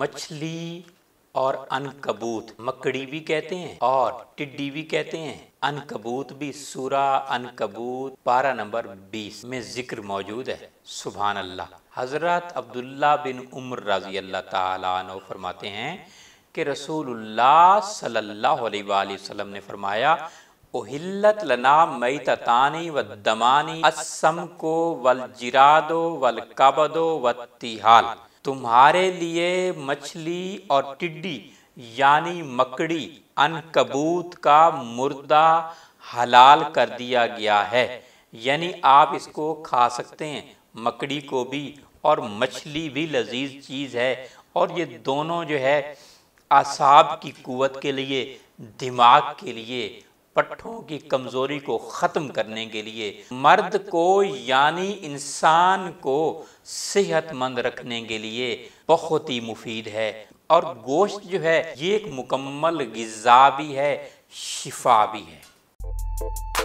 مچھلی اور انکبوت مکڑی بھی کہتے ہیں اور ٹڈی بھی کہتے ہیں انکبوت بھی سورہ انکبوت پارہ نمبر بیس میں ذکر موجود ہے سبحان اللہ حضرت عبداللہ بن عمر رضی اللہ تعالیٰ عنہ فرماتے ہیں کہ رسول اللہ صلی اللہ علیہ وآلہ وسلم نے فرمایا اہلت لنا میتتانی والدمانی السمکو والجرادو والقبدو والتیحال تمہارے لیے مچھلی اور ٹڈی یعنی مکڑی انکبوت کا مردہ حلال کر دیا گیا ہے یعنی آپ اس کو کھا سکتے ہیں مکڑی کو بھی اور مچھلی بھی لذیذ چیز ہے اور یہ دونوں جو ہے اعصاب کی قوت کے لیے دماغ کے لیے پٹھوں کی کمزوری کو ختم کرنے کے لیے مرد کو یعنی انسان کو صحت مند رکھنے کے لیے بہت ہی مفید ہے اور گوشت جو ہے یہ ایک مکمل غذا بھی ہے شفا بھی ہے